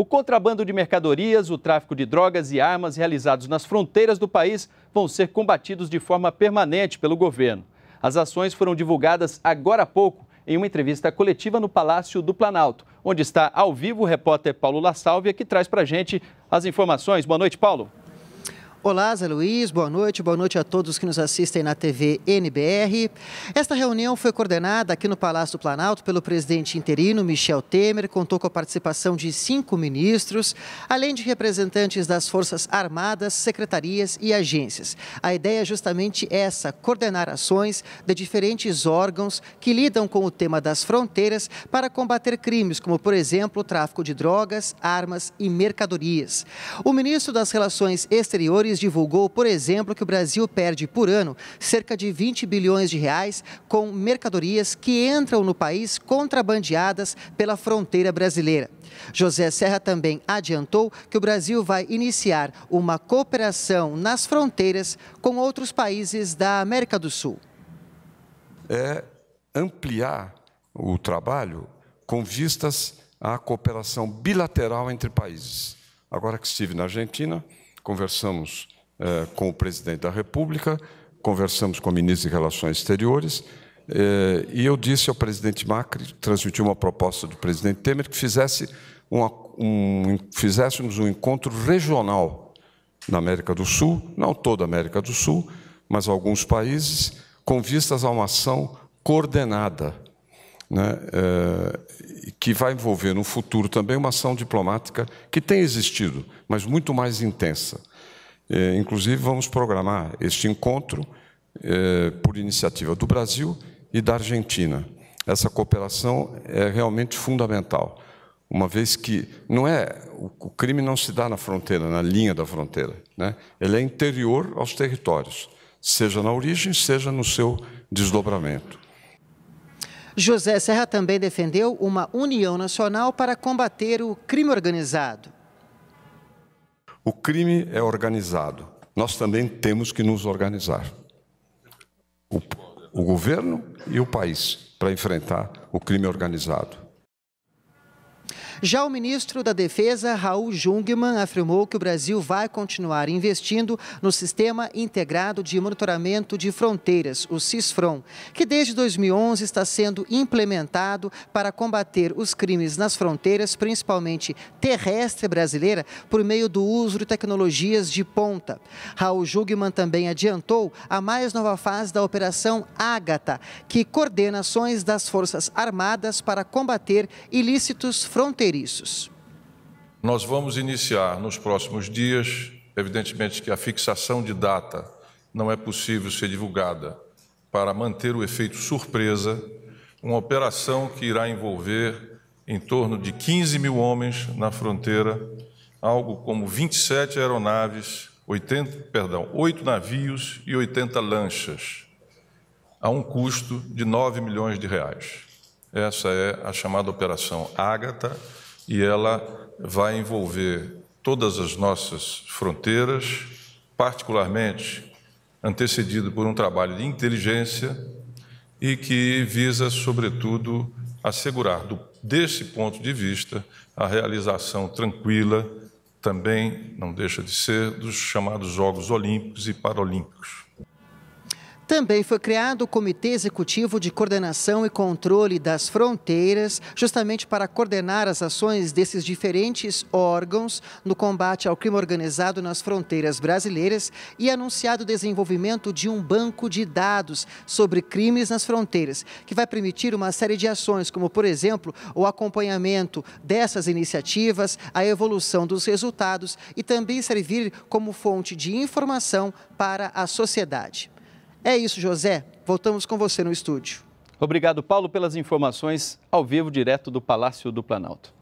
O contrabando de mercadorias, o tráfico de drogas e armas realizados nas fronteiras do país vão ser combatidos de forma permanente pelo governo. As ações foram divulgadas agora há pouco em uma entrevista coletiva no Palácio do Planalto, onde está ao vivo o repórter Paulo La Sálvia, que traz para a gente as informações. Boa noite, Paulo. Olá, Zé Luiz, boa noite, boa noite a todos que nos assistem na TV NBR. Esta reunião foi coordenada aqui no Palácio do Planalto pelo presidente interino Michel Temer, contou com a participação de cinco ministros, além de representantes das Forças Armadas, secretarias e agências. A ideia é justamente essa, coordenar ações de diferentes órgãos que lidam com o tema das fronteiras para combater crimes como, por exemplo, o tráfico de drogas, armas e mercadorias. O ministro das Relações Exteriores Valores divulgou, por exemplo, que o Brasil perde por ano cerca de 20 bilhões de reais com mercadorias que entram no país contrabandeadas pela fronteira brasileira. José Serra também adiantou que o Brasil vai iniciar uma cooperação nas fronteiras com outros países da América do Sul. É ampliar o trabalho com vistas à cooperação bilateral entre países. Agora que estive na Argentina, conversamos eh, com o presidente da República, conversamos com o ministro de Relações Exteriores, eh, e eu disse ao presidente Macri, transmiti uma proposta do presidente Temer, que fizesse uma, um, fizéssemos um encontro regional na América do Sul, não toda a América do Sul, mas alguns países, com vistas a uma ação coordenada né, é, que vai envolver no futuro também uma ação diplomática que tem existido, mas muito mais intensa. É, inclusive, vamos programar este encontro é, por iniciativa do Brasil e da Argentina. Essa cooperação é realmente fundamental, uma vez que não é o, o crime não se dá na fronteira, na linha da fronteira, né? ele é interior aos territórios, seja na origem, seja no seu desdobramento. José Serra também defendeu uma união nacional para combater o crime organizado. O crime é organizado. Nós também temos que nos organizar. O, o governo e o país para enfrentar o crime organizado. Já o ministro da Defesa, Raul Jungmann, afirmou que o Brasil vai continuar investindo no Sistema Integrado de Monitoramento de Fronteiras, o CISFRON, que desde 2011 está sendo implementado para combater os crimes nas fronteiras, principalmente terrestre brasileira, por meio do uso de tecnologias de ponta. Raul Jungmann também adiantou a mais nova fase da Operação Ágata, que coordena ações das Forças Armadas para combater ilícitos fronteiriços nós vamos iniciar nos próximos dias, evidentemente que a fixação de data não é possível ser divulgada para manter o efeito surpresa, uma operação que irá envolver em torno de 15 mil homens na fronteira, algo como 27 aeronaves, 80, perdão, 8 navios e 80 lanchas, a um custo de 9 milhões de reais. Essa é a chamada Operação Ágata e ela vai envolver todas as nossas fronteiras, particularmente antecedido por um trabalho de inteligência e que visa, sobretudo, assegurar, do, desse ponto de vista, a realização tranquila, também não deixa de ser, dos chamados Jogos Olímpicos e Paralímpicos. Também foi criado o Comitê Executivo de Coordenação e Controle das Fronteiras, justamente para coordenar as ações desses diferentes órgãos no combate ao crime organizado nas fronteiras brasileiras e anunciado o desenvolvimento de um banco de dados sobre crimes nas fronteiras, que vai permitir uma série de ações, como, por exemplo, o acompanhamento dessas iniciativas, a evolução dos resultados e também servir como fonte de informação para a sociedade. É isso, José. Voltamos com você no estúdio. Obrigado, Paulo, pelas informações ao vivo, direto do Palácio do Planalto.